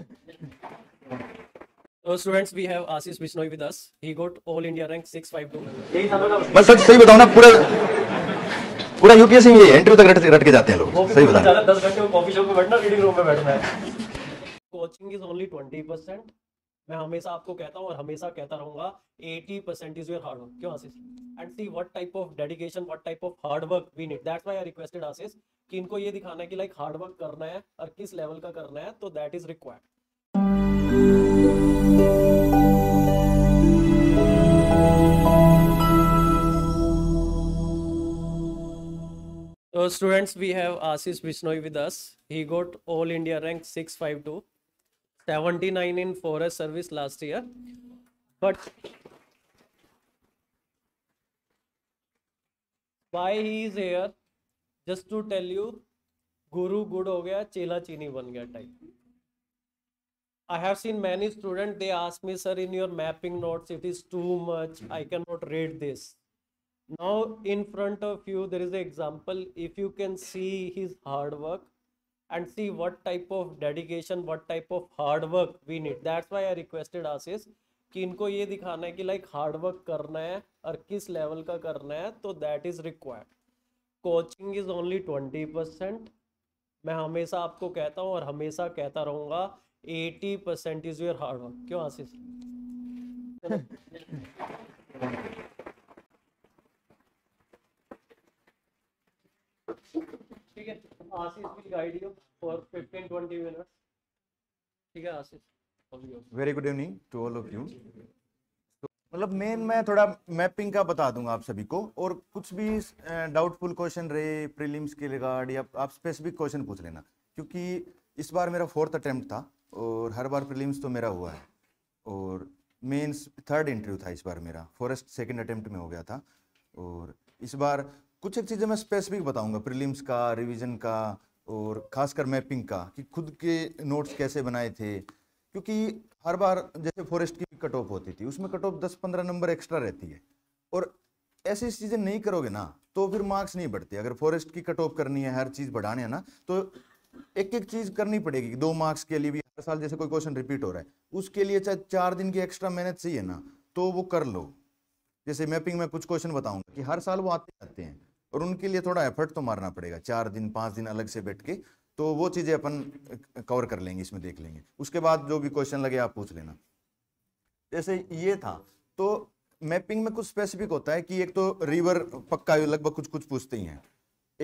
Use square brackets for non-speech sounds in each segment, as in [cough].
तो students we have Ashish Bishnoi with us he got all India rank 652 बस सच सही बताओ ना पूरा पूरा यूपीएससी में इंटरव्यू तक रट, रट के जाते हैं लोग सही बता दस घंटे कॉफी शॉप में बैठना रीडिंग रूम में बैठना है coaching is only twenty percent मैं हमेशा आपको कहता हूँ और हमेशा कहता रहूंगा 80 percent is your hard work क्यों Ashish and see what type of dedication what type of hard work we need that's why I requested Ashish कि इनको ये दिखाना है कि लाइक हार्डवर्क करना है और किस लेवल का करना है तो that is required students we have Ashish Bishnoi with us he got all India rank six five two seventy nine in forest service last year but why he is here just to tell you गुरु गुड हो गया चेला चीनी बन गया type I have seen many students, they ask me, sir, in your mapping notes, it is too much. I cannot read this. Now, in front of you, there is an example. If you can see his hard work and see what type of dedication, what type of hard work we need. That's why I requested Asis कि इनको ये दिखाना है कि like hard work करना है और किस लेवल का करना है तो that is required coaching is only twenty percent मैं हमेशा आपको कहता हूँ और हमेशा कहता रहूँगा eighty percent is your hard work क्यों आशीष ठीक है Ashish will guide you for 15 20 minutes ठीक है Ashish very good evening to all of you मतलब मेन मैं थोड़ा मैपिंग का बता दूंगा आप सभी को और कुछ भी डाउटफुल क्वेश्चन रहे प्रीलिम्स के रिगार्ड या आप स्पेसिफिक क्वेश्चन पूछ लेना क्योंकि इस बार मेरा फोर्थ अटेम्प्ट था और हर बार प्रीलिम्स तो मेरा हुआ है और मेंस थर्ड इंटरव्यू था इस बार मेरा फॉरेस्ट सेकेंड अटैम्प्ट में हो गया था और इस बार कुछ एक चीज़ें मैं स्पेसिफिक बताऊँगा प्रिलिम्स का रिविजन का और खासकर मैपिंग का कि खुद के नोट्स कैसे बनाए थे क्योंकि हर बार जैसे फॉरेस्ट की कट ऑफ होती थी उसमें कट ऑफ दस पंद्रह नंबर एक्स्ट्रा रहती है और ऐसी चीज़ें नहीं करोगे ना तो फिर मार्क्स नहीं बढ़ते अगर फॉरेस्ट की कट ऑफ करनी है हर चीज़ बढ़ाने है ना तो एक एक चीज़ करनी पड़ेगी दो मार्क्स के लिए भी हर साल जैसे कोई क्वेश्चन रिपीट हो रहा है उसके लिए चाहे चार दिन की एक्स्ट्रा मेहनत चाहिए ना तो वो कर लो जैसे मैपिंग में कुछ क्वेश्चन बताऊंगा कि हर साल वो आते रहते हैं और उनके लिए थोड़ा एफर्ट तो मारना पड़ेगा चार दिन पांच दिन अलग से बैठ के तो वो चीज़ें अपन कवर कर लेंगे इसमें देख लेंगे उसके बाद जो भी क्वेश्चन लगे आप पूछ लेना जैसे ये था तो मैपिंग में कुछ स्पेसिफिक होता है कि एक तो रिवर पक्का लगभग कुछ कुछ पूछते ही हैं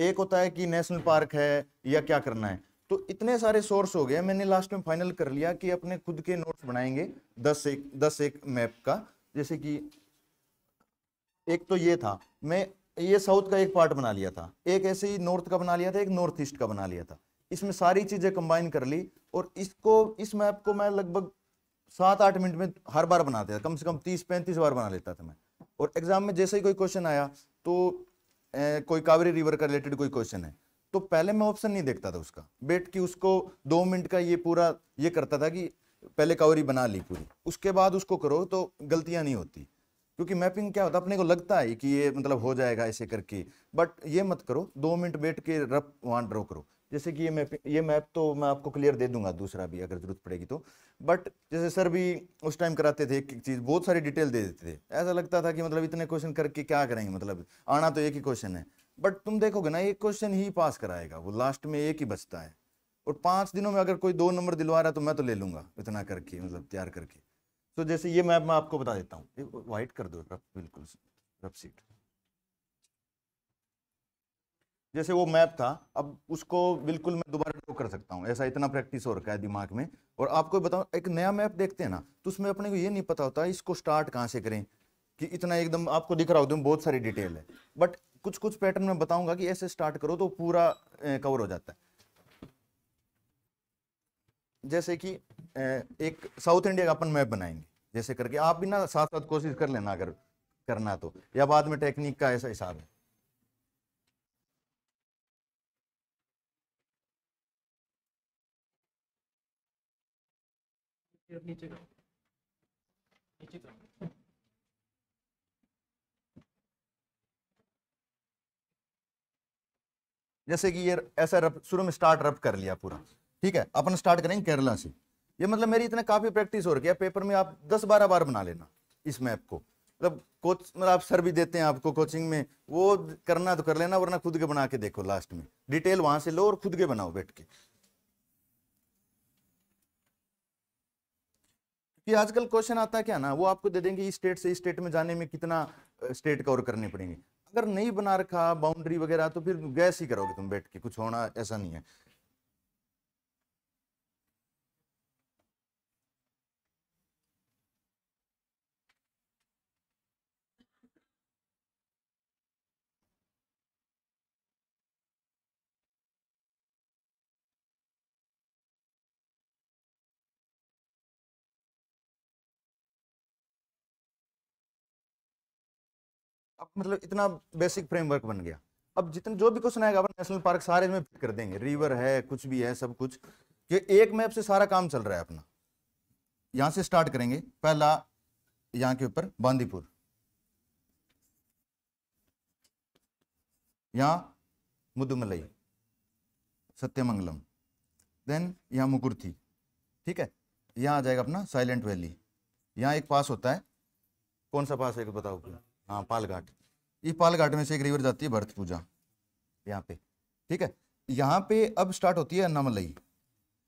एक होता है कि नेशनल पार्क है या क्या करना है तो इतने सारे सोर्स हो गए मैंने लास्ट में फाइनल कर लिया कि अपने खुद के नोट्स बनाएंगे दस एक दस एक मैप का जैसे कि एक तो ये था मैं ये साउथ का एक पार्ट बना लिया था एक ऐसे ही नॉर्थ का बना लिया था एक नॉर्थ ईस्ट का बना लिया था इसमें सारी चीज़ें कंबाइन कर ली और इसको इस मैप को मैं लगभग सात आठ मिनट में हर बार बनाते थे कम से कम तीस पैंतीस बार बना लेता था मैं और एग्जाम में जैसे ही कोई क्वेश्चन आया तो ए, कोई कावेरी रिवर का रिलेटेड कोई क्वेश्चन है तो पहले मैं ऑप्शन नहीं देखता था उसका बेट कि उसको दो मिनट का ये पूरा ये करता था कि पहले कावेरी बना ली पूरी उसके बाद उसको करो तो गलतियाँ नहीं होती क्योंकि मैपिंग क्या होता अपने को लगता है कि ये मतलब हो जाएगा ऐसे करके बट ये मत करो दो मिनट बैठ के रफ वहाँ ड्रॉ करो जैसे कि ये मैप ये मैप तो मैं आपको क्लियर दे दूंगा दूसरा भी अगर ज़रूरत पड़ेगी तो बट जैसे सर भी उस टाइम कराते थे एक एक चीज़ बहुत सारी डिटेल दे देते थे ऐसा लगता था कि मतलब इतने क्वेश्चन करके क्या करेंगे मतलब आना तो एक ही क्वेश्चन है बट तुम देखोगे ना एक क्वेश्चन ही पास कराएगा वो लास्ट में एक ही बचता है और पाँच दिनों में अगर कोई दो नंबर दिलवा रहा है तो मैं तो ले लूँगा इतना करके मतलब तैयार करके तो जैसे ये मैप मैं आपको बता देता हूँ वाइट कर दो बिल्कुल रफ सीट जैसे वो मैप था अब उसको बिल्कुल मैं दोबारा ड्रॉ कर सकता हूँ ऐसा इतना प्रैक्टिस हो रखा है दिमाग में और आपको बताओ एक नया मैप देखते हैं ना तो उसमें अपने को ये नहीं पता होता इसको स्टार्ट कहाँ से करें कि इतना एकदम आपको दिख रहा होता बहुत सारी डिटेल है बट कुछ कुछ पैटर्न में बताऊंगा कि ऐसे स्टार्ट करो तो पूरा कवर हो जाता है जैसे कि एक साउथ इंडिया का अपन मैप बनाएंगे जैसे करके आप भी ना साथ साथ कोशिश कर लेना अगर करना तो या बाद में टेक्निक का ऐसा हिसाब है फिर नीचे नीचे जैसे कि ये ऐसा रब शुरू में स्टार्ट रब कर लिया पूरा ठीक है अपन स्टार्ट करेंगे केरला से ये मतलब मेरी इतना काफ़ी प्रैक्टिस हो रही है पेपर में आप दस बारह बार बना लेना इस मैप को मतलब कोच मतलब आप सर भी देते हैं आपको कोचिंग में वो करना तो कर लेना वरना खुद के बना के देखो लास्ट में डिटेल वहां से लो और खुद के बनाओ बैठ के कि आजकल क्वेश्चन आता है क्या ना वो आपको दे देंगे इस स्टेट से इस स्टेट में जाने में कितना स्टेट कवर करने पड़ेंगे अगर नहीं बना रखा बाउंड्री वगैरह तो फिर गैस ही करोगे तुम बैठ के कुछ होना ऐसा नहीं है मतलब इतना बेसिक फ्रेमवर्क बन गया अब जितने जो भी क्वेश्चन आएगा नेशनल पार्क सारे में फिट कर देंगे रिवर है कुछ भी है सब कुछ ये एक मैप से सारा काम चल रहा है अपना यहाँ से स्टार्ट करेंगे पहला यहाँ के ऊपर बांदीपुर यहाँ मुदुमलई सत्यमंगलम देन यहाँ मुकुर्थी ठीक है यहाँ आ जाएगा अपना साइलेंट वैली यहाँ एक पास होता है कौन सा पास है बताओ हाँ पालघाट ये पाल घाट में से एक रिवर जाती है भरत पूजा यहाँ पे ठीक है यहाँ पे अब स्टार्ट होती है अन्नामलई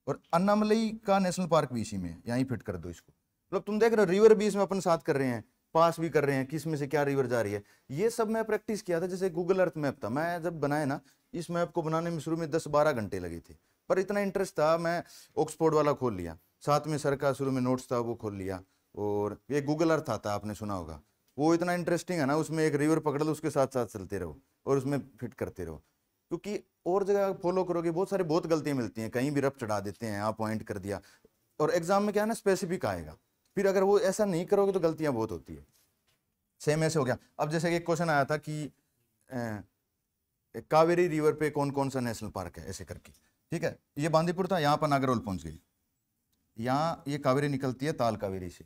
और अन्नामलई का नेशनल पार्क भी इसी में यहाँ फिट कर दो इसको मतलब तुम देख रहे हो रिवर भी इसमें अपन साथ कर रहे हैं पास भी कर रहे हैं किस में से क्या रिवर जा रही है ये सब मैं प्रैक्टिस किया था जैसे गूगल अर्थ मैप था मैं जब बनाया ना इस मैप को बनाने में शुरू में दस बारह घंटे लगे थे पर इतना इंटरेस्ट था मैं ऑक्सफोर्ड वाला खोल लिया साथ में सर का शुरू में नोट्स था वो खोल लिया और ये गूगल अर्थ आता आपने सुना होगा वो इतना इंटरेस्टिंग है ना उसमें एक रिवर पकड़ लो उसके साथ साथ चलते रहो और उसमें फिट करते रहो क्योंकि और जगह फॉलो करोगे बहुत सारे बहुत गलतियाँ मिलती हैं कहीं भी रफ चढ़ा देते हैं अपॉइंट पॉइंट कर दिया और एग्जाम में क्या है ना स्पेसिफिक आएगा फिर अगर वो ऐसा नहीं करोगे तो गलतियाँ बहुत होती है सेम ऐसे हो गया अब जैसे कि एक क्वेश्चन आया था कि कावेरी रिवर पे कौन कौन सा नेशनल पार्क है ऐसे करके ठीक है ये बांदीपुर था यहाँ पर नागरौल पहुंच गई यहाँ ये कावेरी निकलती है ताल कावेरी से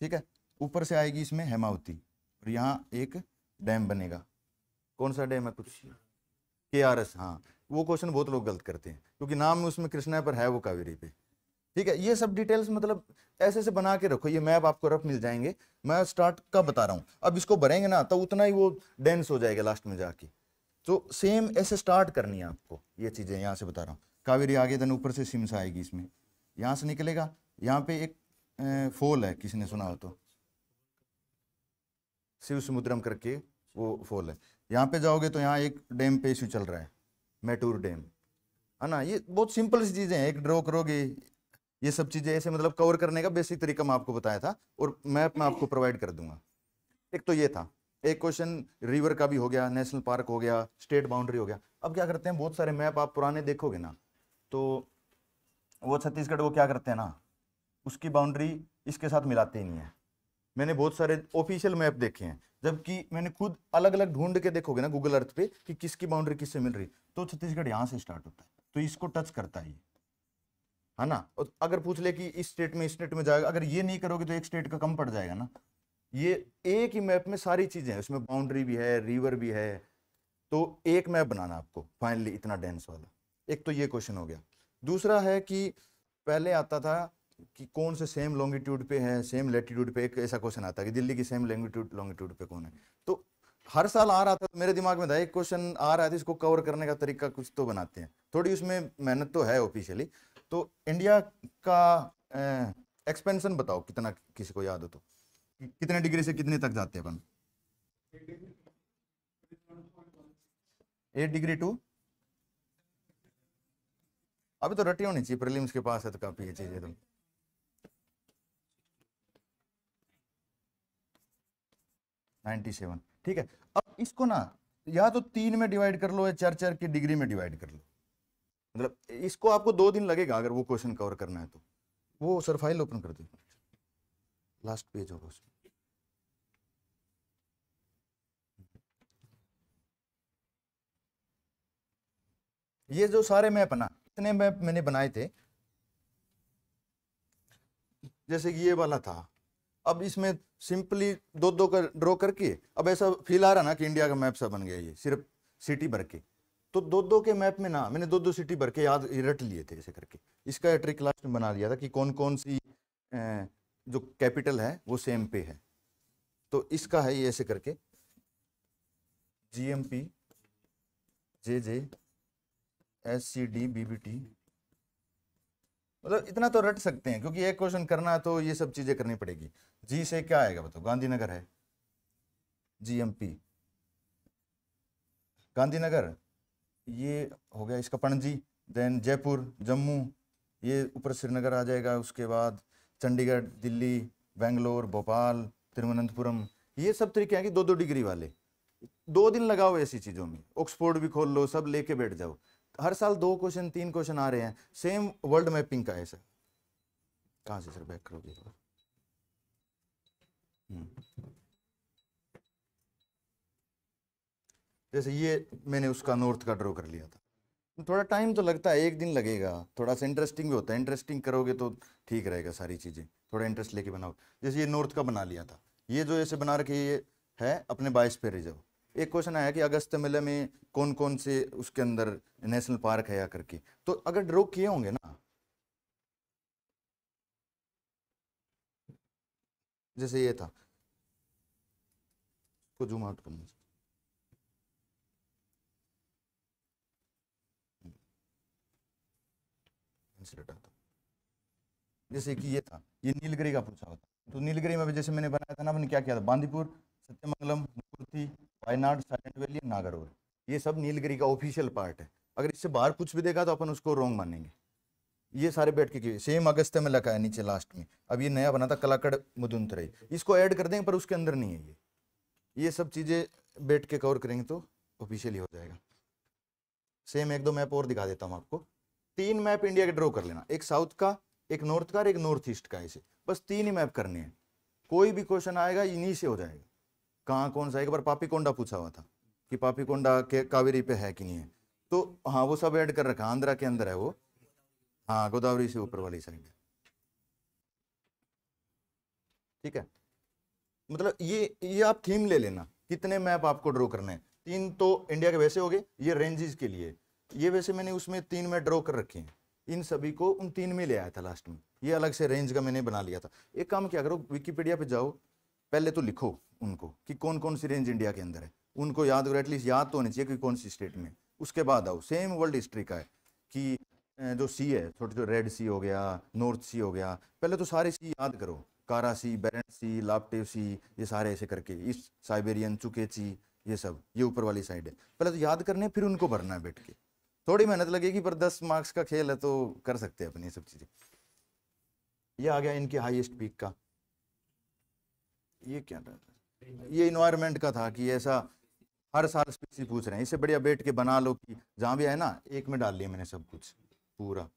ठीक है ऊपर से आएगी इसमें हेमावती और यहाँ एक डैम बनेगा कौन सा डैम है कुछ के आर एस हाँ वो क्वेश्चन बहुत लोग गलत करते हैं क्योंकि नाम में उसमें कृष्णा पर है वो कावेरी पे ठीक है ये सब डिटेल्स मतलब ऐसे ऐसे बना के रखो ये मैप आपको रफ मिल जाएंगे मैं स्टार्ट कब बता रहा हूँ अब इसको भरेंगे ना तो उतना ही वो डेंस हो जाएगा लास्ट में जाके तो सेम ऐसे स्टार्ट करनी है आपको ये चीज़ें यहाँ से बता रहा हूँ कावेरी आगे देन ऊपर से सिम्स आएगी इसमें यहाँ से निकलेगा यहाँ पे एक फोल है किसी ने सुना हो तो शिव समुद्रम करके वो फॉल है यहाँ पे जाओगे तो यहाँ एक डैम पे इशू चल रहा है मैटूर डैम है ना ये बहुत सिंपल सी चीज़ें हैं एक ड्रॉ करोगे ये सब चीज़ें ऐसे मतलब कवर करने का बेसिक तरीका मैं आपको बताया था और मैप मैं आपको प्रोवाइड कर दूंगा एक तो ये था एक क्वेश्चन रिवर का भी हो गया नेशनल पार्क हो गया स्टेट बाउंड्री हो गया अब क्या करते हैं बहुत सारे मैप आप पुराने देखोगे ना तो वो छत्तीसगढ़ वो क्या करते हैं ना उसकी बाउंड्री इसके साथ मिलाते ही नहीं है मैंने बहुत सारे ऑफिशियल मैप देखे हैं जबकि मैंने खुद अलग अलग ढूंढ के देखोगे ना गूगल अर्थ पे कि किसकी बाउंड्री किससे मिल रही तो छत्तीसगढ़ यहाँ से स्टार्ट होता है तो इसको टच करता है है ना और अगर पूछ ले कि इस स्टेट में इस स्टेट में जाएगा अगर ये नहीं करोगे तो एक स्टेट का कम पड़ जाएगा ना ये एक ही मैप में सारी चीज़ें हैं उसमें बाउंड्री भी है रिवर भी है तो एक मैप बनाना आपको फाइनली इतना डेंस वाला एक तो ये क्वेश्चन हो गया दूसरा है कि पहले आता था कि कौन से सेम लॉन्गिट्यूड पे हैं सेम लेटीट्यूड पे एक ऐसा क्वेश्चन आता है कि दिल्ली की सेम लॉन्गिट्यूड लॉन्गिट्यूड पे कौन है तो हर साल आ रहा था तो मेरे दिमाग में था एक क्वेश्चन आ रहा था इसको कवर करने का तरीका कुछ तो बनाते हैं थोड़ी उसमें मेहनत तो है ऑफिशियली तो इंडिया का एक्सपेंशन बताओ कितना किसी को याद हो तो कितने डिग्री से कितने तक जाते हैं अपन एट डिग्री टू अभी तो रटी होनी चाहिए प्रीलिम्स के पास है तो काफ़ी है चीज़ें तो नाइन्टी सेवन ठीक है अब इसको ना या तो तीन में डिवाइड कर लो या चार चार की डिग्री में डिवाइड कर लो मतलब इसको आपको दो दिन लगेगा अगर वो क्वेश्चन कवर करना है तो वो सर फाइल ओपन कर दी लास्ट पेज होगा उसमें ये जो सारे मैप ना इतने मैप मैंने बनाए थे जैसे कि ये वाला था अब इसमें सिंपली दो दो कर ड्रॉ करके अब ऐसा फील आ रहा ना कि इंडिया का मैप सा बन गया ये सिर्फ सिटी भर के तो दो दो के मैप में ना मैंने दो दो सिटी भर के याद रट लिए थे ऐसे करके इसका ट्रिक लास्ट में बना लिया था कि कौन कौन सी जो कैपिटल है वो सेम पे है तो इसका है ये ऐसे करके G M P J J S C D B B T मतलब इतना तो रट सकते हैं क्योंकि एक क्वेश्चन करना तो ये सब चीज़ें करनी पड़ेगी जी से क्या आएगा बताओ गांधीनगर है जीएमपी गांधीनगर ये हो गया इसका पणजी देन जयपुर जम्मू ये ऊपर श्रीनगर आ जाएगा उसके बाद चंडीगढ़ दिल्ली बेंगलोर भोपाल तिरुवनंतपुरम ये सब तरीके हैं कि दो दो डिग्री वाले दो दिन लगाओ ऐसी चीज़ों में ऑक्सफोर्ड भी खोल लो सब लेके बैठ जाओ हर साल दो क्वेश्चन तीन क्वेश्चन आ रहे हैं सेम वर्ल्ड मैपिंग का है सर कहाँ से सर बैक करोगे हम्म। जैसे ये मैंने उसका नॉर्थ का ड्रॉ कर लिया था थोड़ा टाइम तो लगता है एक दिन लगेगा थोड़ा सा इंटरेस्टिंग भी होता है इंटरेस्टिंग करोगे तो ठीक रहेगा सारी चीज़ें थोड़ा इंटरेस्ट लेके बनाओ जैसे ये नॉर्थ का बना लिया था ये जो ऐसे बना रखे ये है अपने बायस पे रिजर्व एक क्वेश्चन आया कि अगस्त मेले में कौन कौन से उसके अंदर नेशनल पार्क है या करके तो अगर ड्रो किए होंगे ना जैसे ये था को जूम आउट करना जैसे कि ये था ये नीलगिरी का पूछा होता तो नीलगिरी में जैसे मैंने बनाया था ना मैंने क्या किया था बांदीपुर सत्यमंगलम कुर्ती वायनाड साइलेंट वैली नागरवल ये सब नीलगिरी का ऑफिशियल पार्ट है अगर इससे बाहर कुछ भी देखा तो अपन उसको रॉन्ग मानेंगे ये सारे बैठ के किए सेम अगस्त में लगा है नीचे लास्ट में अब ये नया बना था कलाकड़ मुदुंतरई इसको ऐड कर देंगे पर उसके अंदर नहीं है ये ये सब चीज़ें बैठ के कवर करेंगे तो ऑफिशियली हो जाएगा सेम एक दो मैप और दिखा देता हूँ आपको तीन मैप इंडिया के ड्रॉ कर लेना एक साउथ का एक नॉर्थ का और एक नॉर्थ ईस्ट का ऐसे बस तीन ही मैप करने हैं कोई भी क्वेश्चन आएगा इन्हीं से हो जाएगा कहाँ कौन सा एक बार पापी कोंडा पूछा हुआ था कि पापी कोंडा के कावेरी पे है कि नहीं है तो हाँ वो सब ऐड कर रखा आंध्रा के अंदर है वो हाँ गोदावरी से ऊपर वाली साइड ठीक है मतलब ये ये आप थीम ले लेना कितने मैप आपको ड्रॉ करने हैं तीन तो इंडिया के वैसे हो गए ये रेंजेस के लिए ये वैसे मैंने उसमें तीन में ड्रॉ कर रखे हैं इन सभी को उन तीन में ले आया था लास्ट में ये अलग से रेंज का मैंने बना लिया था एक काम क्या करो विकीपीडिया पे जाओ पहले तो लिखो उनको कि कौन कौन सी रेंज इंडिया के अंदर है उनको याद करो एटलीस्ट याद तो होनी चाहिए कि कौन सी स्टेट में उसके बाद आओ सेम वर्ल्ड हिस्ट्री का है कि जो सी है छोटे छोटे रेड सी हो गया नॉर्थ सी हो गया पहले तो सारे सी याद करो कारा सी बैरन सी लापटेव सी ये सारे ऐसे करके इस साइबेरियन चुकेची ये सब ये ऊपर वाली साइड है पहले तो याद करने फिर उनको भरना है बैठ के थोड़ी मेहनत लगेगी पर दस मार्क्स का खेल है तो कर सकते हैं अपनी सब चीज़ें ये आ गया इनके हाईएस्ट पीक का ये क्या था ये इन्वायरमेंट का था कि ऐसा हर साल स्पीसी पूछ रहे हैं इसे बढ़िया बैठ के बना लो कि जहाँ भी है ना एक में डाल लिया मैंने सब कुछ पूरा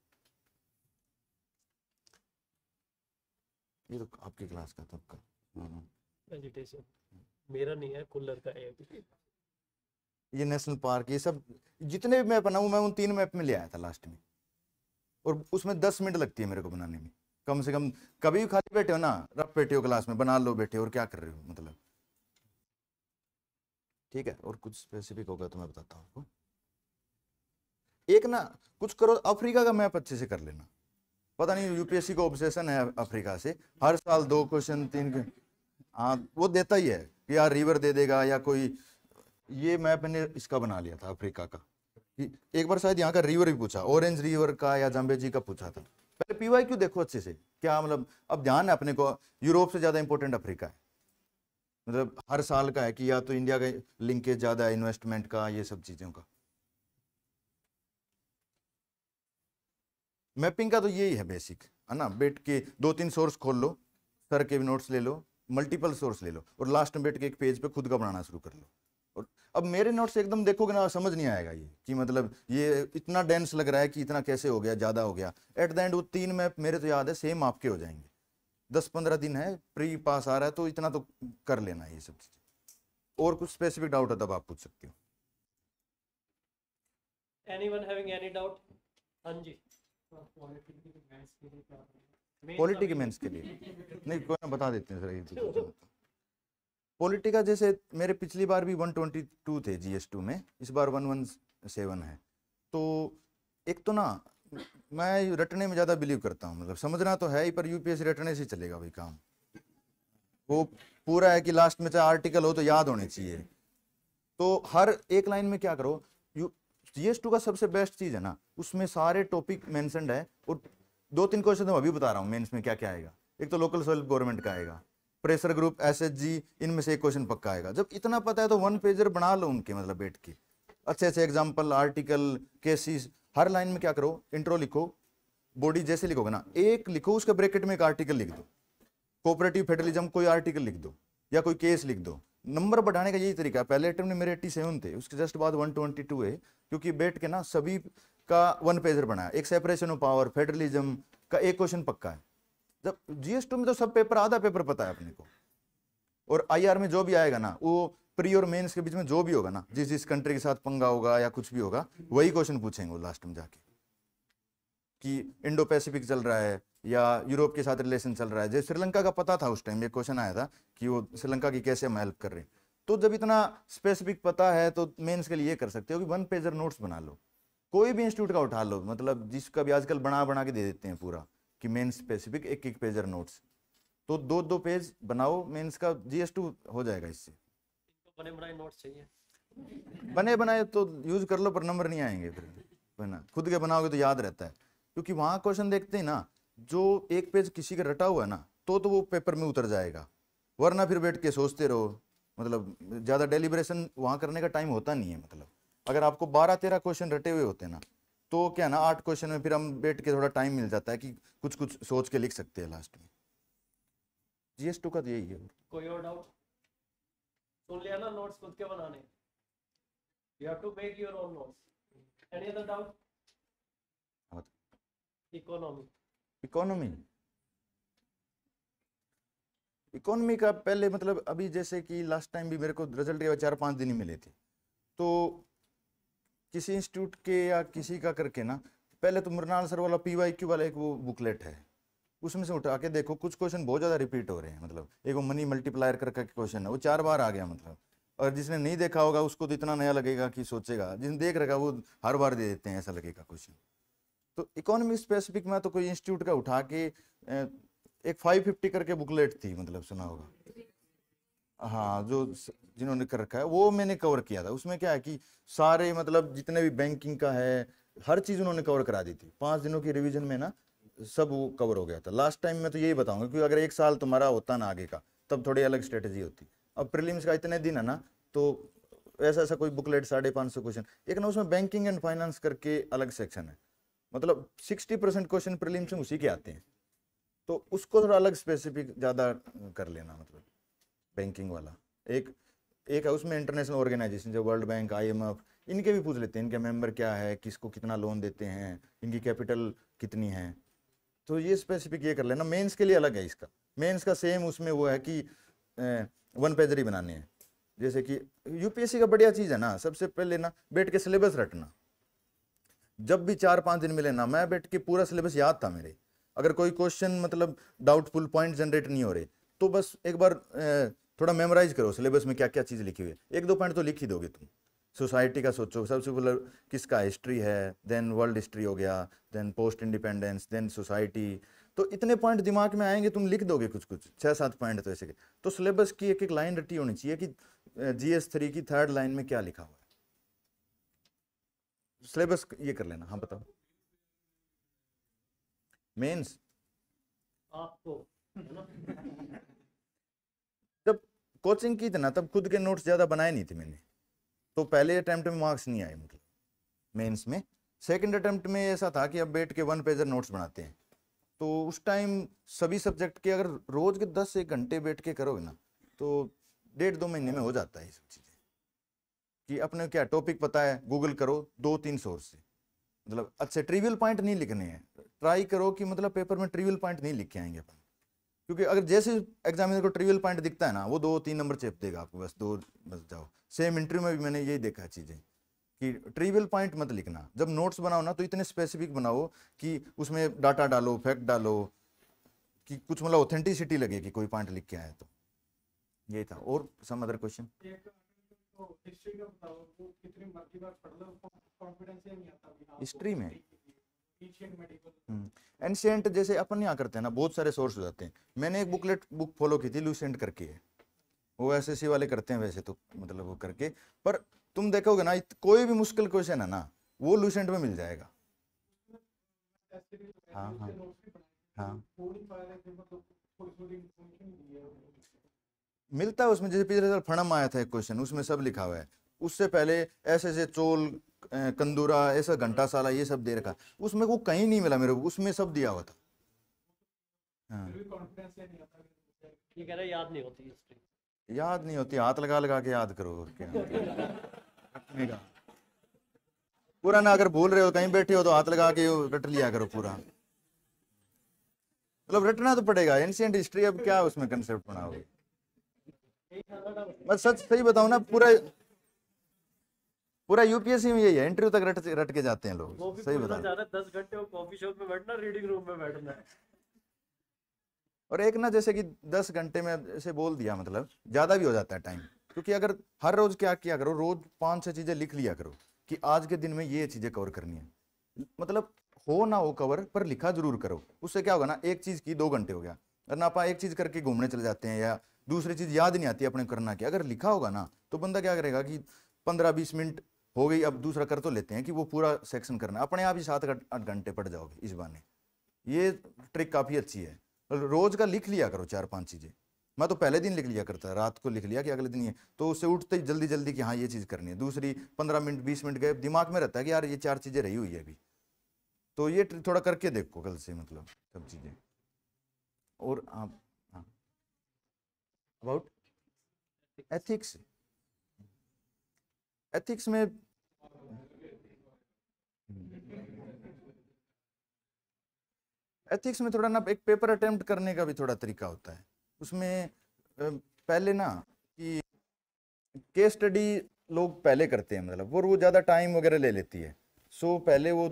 ये तो आपकी क्लास का तब का हम्म, हम्म। मेरा नहीं है कुल्लर का है ये नेशनल पार्क ये सब जितने भी मैप बनाऊ मैं उन तीन मैप में ले आया था लास्ट में और उसमें दस मिनट लगती है मेरे को बनाने में कम से कम कभी भी खाली बैठे हो ना रब बैठे हो क्लास में बना लो बैठे हो और क्या कर रहे हो मतलब ठीक है और कुछ स्पेसिफिक होगा तो मैं बताता हूँ आपको एक ना कुछ करो अफ्रीका का मैप अच्छे से कर लेना पता नहीं यूपीएससी का ऑब्सेशन है अफ्रीका से हर साल दो क्वेश्चन तीन हाँ वो देता ही है कि यार रिवर दे देगा या कोई ये मैप मैंने इसका बना लिया था अफ्रीका का एक बार शायद यहाँ का रिवर भी पूछा ऑरेंज रिवर का या जम्बेजी का पूछा था पहले पीवाई क्यों देखो अच्छे से क्या मतलब अब ध्यान है अपने को यूरोप से ज़्यादा इंपॉर्टेंट अफ्रीका है मतलब हर साल का है कि या तो इंडिया का लिंकेज ज़्यादा है इन्वेस्टमेंट का ये सब चीज़ों का मैपिंग का तो यही है बेसिक है ना बेट के दो तीन सोर्स खोल लो सर के नोट्स ले लो मल्टीपल सोर्स ले लो और लास्ट में बेट के एक पेज पे खुद का बनाना शुरू कर लो अब मेरे नोट से एकदम देखोगे ना समझ नहीं आएगा ये कि मतलब ये इतना डेंस लग रहा है कि इतना कैसे हो गया ज़्यादा हो गया एट द एंड वो तीन मैप मेरे तो याद है सेम आपके हो जाएंगे दस पंद्रह दिन है प्री पास आ रहा है तो इतना तो कर लेना ये सब चीज़ें और कुछ स्पेसिफिक डाउट है तब आप पूछ सकते हो anyone क्वालिटी के मेंस के लिए नहीं कोई ना बता देते हैं सर ये तो [laughs] पॉलिटिका जैसे मेरे पिछली बार भी 122 थे जी में इस बार 117 है तो एक तो ना मैं रटने में ज़्यादा बिलीव करता हूँ मतलब समझना तो है ही पर यूपीएससी रटने से चलेगा भाई काम वो पूरा है कि लास्ट में चाहे आर्टिकल हो तो याद होने चाहिए तो हर एक लाइन में क्या करो यू जी टू का सबसे बेस्ट चीज़ है ना उसमें सारे टॉपिक मैंसनड है और दो तीन क्वेश्चन तो अभी बता रहा हूँ मेन्स में क्या क्या आएगा एक तो लोकल सेल्फ गवर्नमेंट का आएगा pressure group S H G इनमें से एक क्वेश्चन पक्का आएगा जब इतना पता है तो वन पेजर बना लो उनके मतलब बैठ के अच्छे अच्छे एग्जाम्पल आर्टिकल केसेस हर लाइन में क्या करो इंट्रो लिखो बॉडी जैसे लिखोगे ना एक लिखो उसके ब्रैकेट में एक आर्टिकल लिख दो कोऑपरेटिव फेडरलिज्म कोई आर्टिकल लिख दो या कोई केस लिख दो नंबर बढ़ाने का यही तरीका है पहले अटेम्प्ट में मेरे एट्टी सेवन थे उसके जस्ट बाद वन ट्वेंटी टू है क्योंकि बैठ के ना सभी का वन पेजर बनाया एक सेपरेशन ऑफ पावर फेडरलिज्म का एक क्वेश्चन पक्का है जब जीएस टू में तो सब पेपर आधा पेपर पता है अपने को और आईआर में जो भी आएगा ना वो प्री और मेंस के बीच में जो भी होगा ना जिस जिस कंट्री के साथ पंगा होगा या कुछ भी होगा वही क्वेश्चन पूछेंगे वो लास्ट में जाके कि इंडो पैसिफिक चल रहा है या यूरोप के साथ रिलेशन चल रहा है जैसे श्रीलंका का पता था उस टाइम ये क्वेश्चन आया था कि वो श्रीलंका की कैसे हम हेल्प कर रहे हैं तो जब इतना स्पेसिफिक पता है तो मेन्स के लिए कर सकते हो कि वन पेजर नोट्स बना लो कोई भी इंस्टीट्यूट का उठा लो मतलब जिसका भी आजकल बना बना के दे देते हैं पूरा कि मेन स्पेसिफिक एक एक पेजर नोट्स तो दो दो पेज बनाओ मेंस का जीएस टू हो जाएगा इससे तो बने बनाए नोट्स चाहिए बने बनाए तो यूज कर लो पर नंबर नहीं आएंगे फिर बना खुद के बनाओगे तो याद रहता है क्योंकि वहाँ क्वेश्चन देखते हैं ना जो एक पेज किसी का रटा हुआ है ना तो तो वो पेपर में उतर जाएगा वरना फिर बैठ के सोचते रहो मतलब ज़्यादा डेलीबरेशन वहाँ करने का टाइम होता नहीं है मतलब अगर आपको बारह तेरह क्वेश्चन रटे हुए होते ना तो क्या ना आठ क्वेश्चन में फिर हम बैठ के थोड़ा टाइम मिल जाता है कि कुछ कुछ सोच के लिख सकते हैं लास्ट में जीएस टू का तो यही है कोई और डाउट सुन लिया ना नोट्स खुद के बनाने you have to make your own notes any other doubt economy economy economy का पहले मतलब अभी जैसे कि लास्ट टाइम भी मेरे को रिजल्ट के चार पांच दिन ही मिले थे तो किसी इंस्टीट्यूट के या किसी का करके ना पहले तो मृणाल सर वाला पी वाई क्यू वाला एक वो बुकलेट है उसमें से उठा के देखो कुछ क्वेश्चन बहुत ज़्यादा रिपीट हो रहे हैं मतलब एक वो मनी मल्टीप्लायर करके क्वेश्चन है वो चार बार आ गया मतलब और जिसने नहीं देखा होगा उसको तो इतना नया लगेगा कि सोचेगा जिसने देख रखा वो हर बार दे देते हैं ऐसा लगेगा क्वेश्चन तो इकोनॉमी स्पेसिफिक में तो कोई इंस्टीट्यूट का उठा के एक फाइव फिफ्टी करके बुकलेट थी मतलब सुना होगा हाँ जो जिन्होंने कर रखा है वो मैंने कवर किया था उसमें क्या है कि सारे मतलब जितने भी बैंकिंग का है हर चीज़ उन्होंने कवर करा दी थी पाँच दिनों की रिविजन में ना सब वो कवर हो गया था लास्ट टाइम मैं तो यही बताऊंगा क्योंकि अगर एक साल तुम्हारा होता ना आगे का तब थोड़ी अलग स्ट्रेटेजी होती अब प्रीलिम्स का इतने दिन है ना तो ऐसा ऐसा कोई बुकलेट साढ़े पाँच सौ क्वेश्चन एक ना उसमें बैंकिंग एंड फाइनेंस करके अलग सेक्शन है मतलब सिक्सटी परसेंट क्वेश्चन प्रिलिम्स में उसी के आते हैं तो उसको थोड़ा अलग स्पेसिफिक ज़्यादा कर लेना मतलब बैंकिंग वाला एक एक है उसमें इंटरनेशनल ऑर्गेनाइजेशन जैसे वर्ल्ड बैंक आईएमएफ इनके भी पूछ लेते हैं इनके मेंबर क्या है किसको कितना लोन देते हैं इनकी कैपिटल कितनी है तो ये स्पेसिफिक ये कर लेना मेंस के लिए अलग है इसका मेंस का सेम उसमें वो है कि वन पेजरी बनानी है जैसे कि यूपीएससी का बढ़िया चीज़ है ना सबसे पहले ना बैठ के सिलेबस रटना जब भी चार पाँच दिन मिले ना मैं बैठ के पूरा सिलेबस याद था मेरे अगर कोई क्वेश्चन मतलब डाउटफुल पॉइंट जनरेट नहीं हो रहे तो बस एक बार थोड़ा मेमोराइज करो सिलेबस में क्या क्या चीज़ लिखी हुई है एक दो पॉइंट तो लिख ही दोगे तुम सोसाइटी का सोचो सबसे पहले किसका हिस्ट्री है देन वर्ल्ड हिस्ट्री हो गया then post independence then society तो इतने पॉइंट दिमाग में आएंगे तुम लिख दोगे कुछ कुछ छह सात पॉइंट तो ऐसे के तो सिलेबस की एक एक लाइन रटी होनी चाहिए कि जी एस थ्री की थर्ड लाइन में क्या लिखा हुआ है सिलेबस ये कर लेना हाँ बताओ मेन्स आपको कोचिंग की थी ना तब खुद के नोट्स ज़्यादा बनाए नहीं थे मैंने तो पहले अटैम्प्ट में मार्क्स नहीं आए मतलब मेन्स में सेकेंड अटैम्प्ट में ऐसा था कि अब बैठ के वन पेजर नोट्स बनाते हैं तो उस टाइम सभी सब्जेक्ट के अगर रोज़ के दस एक घंटे बैठ के करोगे ना तो डेढ़ दो महीने में हो जाता है ये सब चीज़ें कि अपने क्या टॉपिक पता है गूगल करो दो तीन सोर्स से मतलब अच्छे ट्रिवियल पॉइंट नहीं लिखने हैं ट्राई करो कि मतलब पेपर में ट्रिवियल पॉइंट नहीं लिख के आएंगे अपन क्योंकि अगर जैसे एग्जामिनर को ट्रिवियल पॉइंट दिखता है ना वो दो तीन नंबर चेप देगा आपको बस दो बस जाओ सेम इंटरव्यू में भी मैंने यही देखा है चीज़ें कि ट्रिवियल पॉइंट मत लिखना जब नोट्स बनाओ ना तो इतने स्पेसिफिक बनाओ कि उसमें डाटा डालो फैक्ट डालो कि कुछ मतलब ऑथेंटिसिटी लगे कि कोई पॉइंट लिख के आया तो यही था और सम अदर क्वेश्चन हिस्ट्री में एंशियंट हम्म। जैसे अपन यहाँ करते हैं ना बहुत सारे सोर्स हो जाते हैं मैंने एक बुकलेट बुक फॉलो की थी लूसेंट करके है वो एस वाले करते हैं वैसे तो मतलब वो करके पर तुम देखोगे ना कोई भी मुश्किल क्वेश्चन है ना वो लूसेंट में मिल जाएगा हाँ हाँ हाँ मिलता है उसमें जैसे पिछले साल फणम आया था एक क्वेश्चन उसमें सब लिखा हुआ है उससे पहले ऐसे ऐसे चोल कंदूरा ऐसा घंटा साला ये सब दे रखा उसमें वो कहीं नहीं मिला मेरे को उसमें सब दिया हुआ था हाँ। याद नहीं होती हाथ लगा लगा के याद करो क्या पूरा ना अगर भूल रहे हो कहीं बैठे हो तो हाथ लगा के रट लिया करो पूरा मतलब रटना तो पड़ेगा एंशियंट हिस्ट्री अब क्या उसमें कंसेप्ट बनाओगे मैं सच सही बताऊ ना पूरा पूरा यूपीएससी में यही है इंटरव्यू तक रट रट के जाते हैं लोग सही बता रहे दस घंटे कॉफी शॉप में बैठना रीडिंग रूम में बैठना है और एक ना जैसे कि दस घंटे में ऐसे बोल दिया मतलब ज़्यादा भी हो जाता है टाइम क्योंकि अगर हर रोज़ क्या किया करो रोज़ पांच छह चीज़ें लिख लिया करो कि आज के दिन में ये चीज़ें कवर करनी है मतलब हो ना हो कवर पर लिखा जरूर करो उससे क्या होगा ना एक चीज़ की दो घंटे हो गया अगर ना आप एक चीज़ करके घूमने चले जाते हैं या दूसरी चीज़ याद नहीं आती अपने करना की अगर लिखा होगा ना तो बंदा क्या करेगा कि पंद्रह बीस मिनट हो गई अब दूसरा कर तो लेते हैं कि वो पूरा सेक्शन करना अपने आप ही सात आठ घंटे पड़ जाओगे इस बार ये ट्रिक काफ़ी अच्छी है रोज़ का लिख लिया करो चार पांच चीज़ें मैं तो पहले दिन लिख लिया करता रात को लिख लिया कि अगले दिन ये तो उससे उठते ही जल्दी जल्दी कि हाँ ये चीज़ करनी है दूसरी पंद्रह मिनट बीस मिनट गए दिमाग में रहता है कि यार ये चार चीज़ें रही हुई है अभी तो ये ट्रिक थोड़ा करके देखो कल से मतलब सब चीज़ें और आप अबाउट एथिक्स एथिक्स में एथिक्स में थोड़ा ना एक पेपर अटेम्प्ट करने का भी थोड़ा तरीका होता है उसमें पहले ना कि केस स्टडी लोग पहले करते हैं मतलब वो वो ज़्यादा टाइम वगैरह ले लेती है सो पहले वो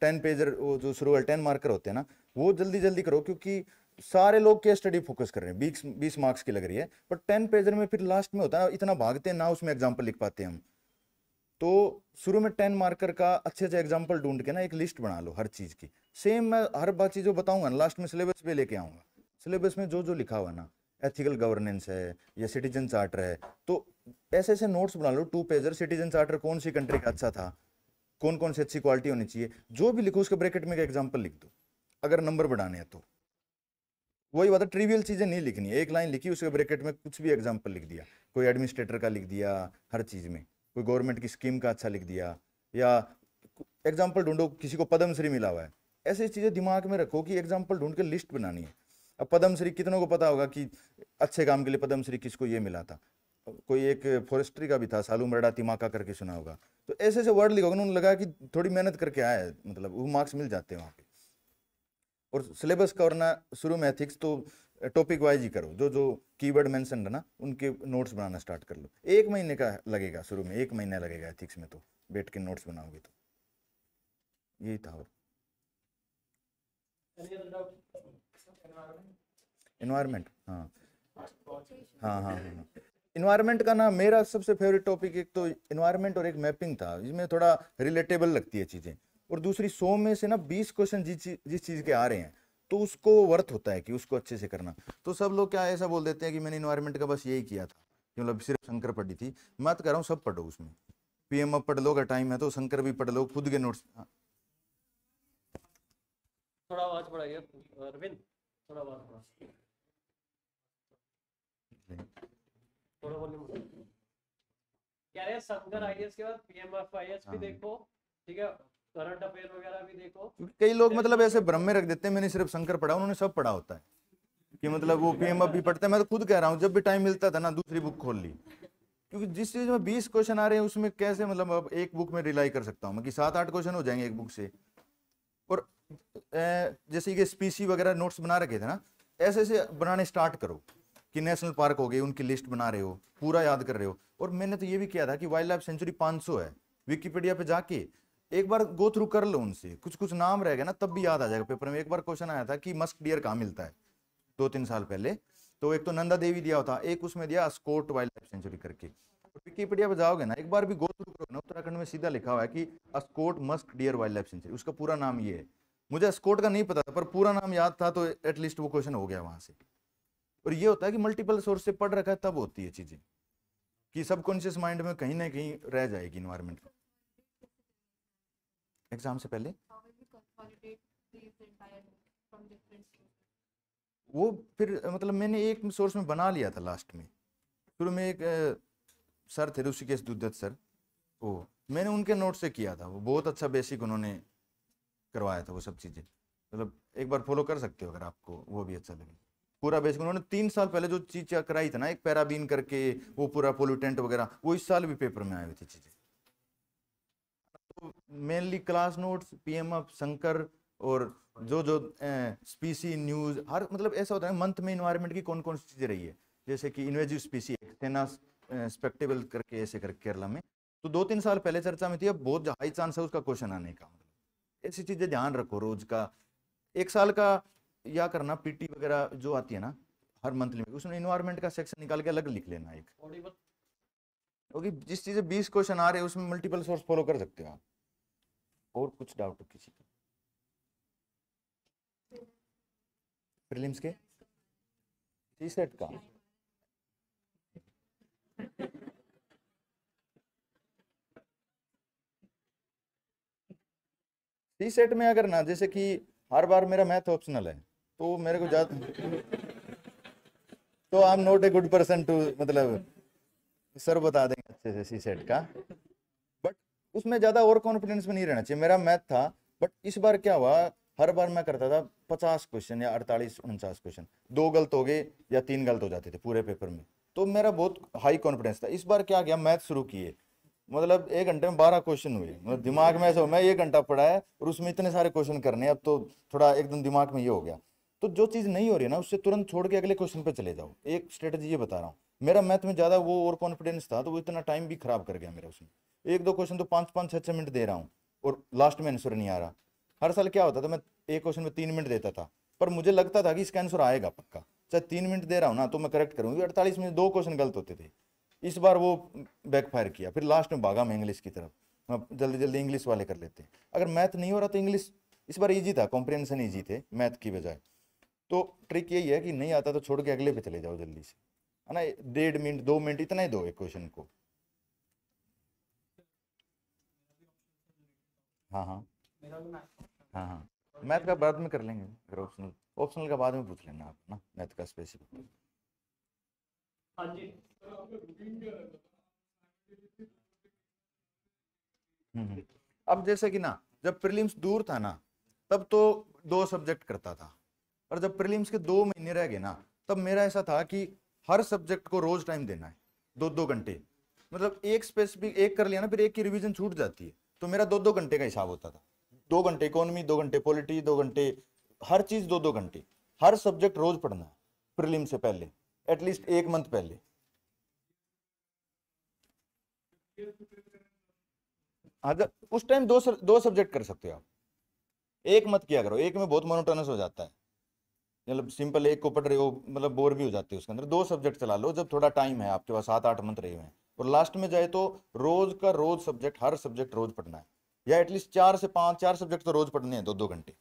टेन पेजर वो जो शुरू टेन मार्कर होते हैं ना वो जल्दी जल्दी करो क्योंकि सारे लोग केस स्टडी फोकस कर रहे हैं बीस बीस मार्क्स की लग रही है पर टेन पेजर में फिर लास्ट में होता है इतना भागते हैं ना उसमें एग्जाम्पल लिख पाते हैं हम तो शुरू में टेन मार्कर का अच्छे अच्छे एग्जाम्पल ढूंढ के ना एक लिस्ट बना लो हर चीज़ की सेम मैं हर बात चीज़ बताऊंगा ना लास्ट में सिलेबस पे लेके आऊँगा सिलेबस में जो जो लिखा हुआ ना एथिकल गवर्नेंस है या सिटीजन चार्टर है तो ऐसे ऐसे नोट्स बना लो टू पेजर सिटीजन चार्टर कौन सी कंट्री का अच्छा था कौन कौन सी अच्छी क्वालिटी होनी चाहिए जो भी लिखो उसके ब्रैकेट में एक एग्जाम्पल लिख दो अगर नंबर बढ़ाने हैं तो वही बात है ट्रिवियल चीज़ें नहीं लिखनी है एक लाइन लिखी उसके ब्रैकेट में कुछ भी एग्जाम्पल लिख दिया कोई एडमिनिस्ट्रेटर का लिख दिया हर चीज़ में कोई गवर्नमेंट की स्कीम का अच्छा लिख दिया या एग्जाम्पल ढूंढो किसी को पद्मश्री मिला हुआ है ऐसी चीज़ें दिमाग में रखो कि एग्जाम्पल ढूंढ के लिस्ट बनानी है अब पद्मश्री कितनों को पता होगा कि अच्छे काम के लिए पद्मश्री किसको ये मिला था कोई एक फॉरेस्ट्री का भी था सालू मरडा तिमाका करके सुना होगा तो ऐसे ऐसे वर्ड लिखोगे उन्होंने लगा कि थोड़ी मेहनत करके आया है मतलब वो मार्क्स मिल जाते हैं वहाँ पे और सिलेबस का वरना शुरू में एथिक्स तो टॉपिक वाइज ही करो जो जो कीवर्ड मेंशन है ना उनके नोट्स बनाना स्टार्ट कर लो एक महीने का लगेगा शुरू में एक महीना लगेगा एथिक्स में तो बैठ के नोट्स बनाओगे तो यही था और इन्वायरमेंट हाँ हाँ हाँ हाँ इन्वायरमेंट हाँ। का ना मेरा सबसे फेवरेट टॉपिक एक तो इन्वायरमेंट और एक मैपिंग था जिसमें थोड़ा रिलेटेबल लगती है चीज़ें और दूसरी सौ में से ना बीस क्वेश्चन जिस चीज़ के आ रहे हैं तो उसको वर्थ होता है कि उसको अच्छे से करना तो सब लोग क्या ऐसा बोल देते हैं कि मैंने इन्वायरमेंट का बस यही किया था कि मतलब सिर्फ शंकर पढ़ी थी मैं तो कह रहा हूँ सब पढ़ो उसमें पीएम पढ़ लो का टाइम है तो शंकर भी पढ़ लो खुद के नोट्स हाँ। थोड़ा आवाज बढ़ाइए अरविंद थोड़ा आवाज थोड़ा बोलिए मुझे क्या है शंकर आईएएस के बाद पीएमएफ आईएएस भी हाँ। देखो ठीक है करंट अफेयर वगैरह भी देखो कई लोग मतलब ऐसे भ्रम में रख देते हैं मैंने सिर्फ शंकर पढ़ा उन्होंने सब पढ़ा होता है कि मतलब वो पी भी पढ़ते हैं मैं तो खुद कह रहा हूँ जब भी टाइम मिलता था ना दूसरी बुक खोल ली क्योंकि जिस चीज में बीस क्वेश्चन आ रहे हैं उसमें कैसे मतलब अब एक बुक में रिलाई कर सकता हूँ मैं सात आठ क्वेश्चन हो जाएंगे एक बुक से और जैसे कि स्पीसी वगैरह नोट्स बना रखे थे ना ऐसे ऐसे बनाने स्टार्ट करो कि नेशनल पार्क हो गए उनकी लिस्ट बना रहे हो पूरा याद कर रहे हो और मैंने तो ये भी किया था कि वाइल्ड लाइफ सेंचुरी 500 है विकीपीडिया पे जाके एक बार गो थ्रू कर लो उनसे कुछ कुछ नाम रह गए ना तब भी याद आ जाएगा पेपर में एक बार क्वेश्चन आया था कि मस्क डियर कहाँ मिलता है दो तीन साल पहले तो एक तो नंदा देवी दिया होता एक उसमें दिया स्कोट वाइल्ड लाइफ सेंचुरी करके विकीपीडिया पर जाओगे ना एक बार भी गो थ्रू करो ना उत्तराखंड में सीधा लिखा हुआ है कि Askot musk deer wildlife sanctuary उसका पूरा नाम ये है मुझे अस्कोट का नहीं पता था पर पूरा नाम याद था तो एटलीस्ट वो क्वेश्चन हो गया वहां से और ये होता है कि मल्टीपल सोर्स से पढ़ रखा है तब होती है चीजें कि सबकॉन्शियस माइंड में कहीं ना कहीं रह जाएगी इन्वायरमेंट एग्जाम से पहले वो फिर मतलब मैंने एक सोर्स में बना लिया था लास्ट में शुरू में एक सर थे ऋषिकेश दुद्धत सर वो मैंने उनके नोट से किया था वो बहुत अच्छा बेसिक उन्होंने करवाया था वो सब चीज़ें मतलब एक बार फॉलो कर सकते हो अगर आपको वो भी अच्छा लगे पूरा बेसिक उन्होंने तीन साल पहले जो चीज़ कराई थी ना एक पैराबीन करके वो पूरा पोल्यूटेंट वगैरह वो इस साल भी पेपर में आए हुए थे चीज़ें तो मेनली क्लास नोट्स पीएम अप शंकर और जो जो स्पीसी न्यूज हर मतलब ऐसा होता है मंथ में इन्वायरमेंट की कौन कौन सी चीजें रही है जैसे कि इन्वेजिव स्पीसी सेना स्पेक्टेबल करके ऐसे करके केरला में तो दो तीन साल पहले चर्चा में थी अब बहुत हाई चांस है उसका क्वेश्चन आने का मतलब। ऐसी चीजें ध्यान रखो रोज का एक साल का या करना पीटी वगैरह जो आती है ना हर मंथली में उसमें इन्वायरमेंट का सेक्शन निकाल के अलग लिख लेना एक क्योंकि तो जिस चीज़ बीस क्वेश्चन आ रहे हैं उसमें मल्टीपल सोर्स फॉलो कर सकते हो आप और कुछ डाउट हो किसी का प्रीलिम्स के टी सेट का सी सेट में अगर ना जैसे कि हर बार मेरा मैथ ऑप्शनल है तो मेरे को ज्यादा तो I am not a good person to मतलब सर बता देंगे अच्छे से सी सेट का बट [laughs] उसमें ज़्यादा ओवर कॉन्फिडेंस में नहीं रहना चाहिए मेरा मैथ था बट इस बार क्या हुआ हर बार मैं करता था पचास क्वेश्चन या अड़तालीस उनचास क्वेश्चन दो गलत हो गए या तीन गलत हो जाते थे पूरे पेपर में तो मेरा बहुत हाई कॉन्फिडेंस था इस बार क्या गया मैथ शुरू किए मतलब एक घंटे में बारह क्वेश्चन हुए मतलब दिमाग में ऐसा हो मैं एक घंटा पढ़ा है और उसमें इतने सारे क्वेश्चन करने अब तो थोड़ा एकदम दिमाग में ये हो गया तो जो चीज़ नहीं हो रही है ना उससे तुरंत छोड़ के अगले क्वेश्चन पे चले जाओ एक स्ट्रेटजी ये बता रहा हूँ मेरा मैथ में ज़्यादा वो और कॉन्फिडेंस था तो वो इतना टाइम भी खराब कर गया मेरा उसमें एक दो क्वेश्चन तो पाँच पाँच छः छः मिनट दे रहा हूँ और लास्ट में आंसर नहीं आ रहा हर साल क्या होता था मैं एक क्वेश्चन में तीन मिनट देता था पर मुझे लगता था कि इसका आंसर आएगा पक्का चाहे तीन मिनट दे रहा हूँ ना तो मैं करेक्ट करूँगी अड़तालीस मिनट दो क्वेश्चन गलत होते थे इस बार वो बैकफायर किया फिर लास्ट में भागा मैं इंग्लिश की तरफ मैं जल्दी जल्दी इंग्लिश वाले कर लेते हैं अगर मैथ नहीं हो रहा तो इंग्लिश इस बार ईजी था कॉम्प्रिहेंशन ईजी थे मैथ की बजाय तो ट्रिक यही है कि नहीं आता तो छोड़ के अगले पे चले जाओ जल्दी से है ना डेढ़ मिनट दो मिनट इतना ही दो एक क्वेश्चन को हाँ हाँ हाँ हाँ मैथ का बाद में कर लेंगे अगर ऑप्शनल ऑप्शनल का बाद में पूछ लेना आप ना मैथ का स्पेसिफिक हाँ हम्म, हम्म। अब जैसे कि ना जब प्रीलिम्स दूर था ना तब तो दो सब्जेक्ट करता था और जब प्रीलिम्स के दो महीने रह गए ना तब मेरा ऐसा था कि हर सब्जेक्ट को रोज टाइम देना है दो दो घंटे मतलब एक स्पेसिफिक एक कर लिया ना फिर एक की रिविजन छूट जाती है तो मेरा दो दो घंटे का हिसाब होता था दो घंटे इकोनॉमी दो घंटे पॉलिटी दो घंटे हर चीज दो दो घंटे हर सब्जेक्ट रोज पढ़ना प्रिलिम से पहले एटलीस्ट एक मंथ पहले अगर उस टाइम दो सर, दो सब्जेक्ट कर सकते हो आप एक मत किया करो एक में बहुत मोनोटोनस हो जाता है मतलब सिंपल एक को पढ़ रहे हो मतलब बोर भी हो जाते हैं उसके अंदर दो सब्जेक्ट चला लो जब थोड़ा टाइम है आपके पास सात आठ मंथ रहे हैं और लास्ट में जाए तो रोज का रोज सब्जेक्ट हर सब्जेक्ट रोज पढ़ना है या एटलीस्ट चार से पांच चार सब्जेक्ट तो रोज पढ़ने हैं दो दो घंटे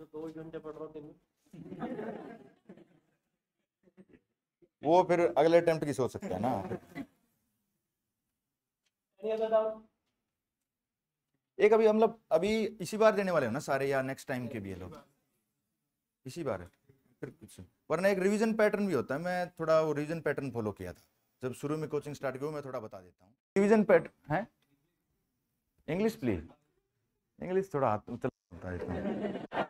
तो वो फिर अगले अटेम्प्ट की सोच सकते हैं ना [laughs] एक अभी हम लोग अभी इसी बार देने वाले हो ना सारे या नेक्स्ट टाइम के भी ये लोग इसी बार फिर कुछ वरना एक रिवीजन पैटर्न भी होता है मैं थोड़ा वो रिवीजन पैटर्न फॉलो किया था जब शुरू में कोचिंग स्टार्ट किया मैं थोड़ा बता देता हूँ रिविजन पैटर्न है इंग्लिश प्लीज इंग्लिश थोड़ा हाथ चलता है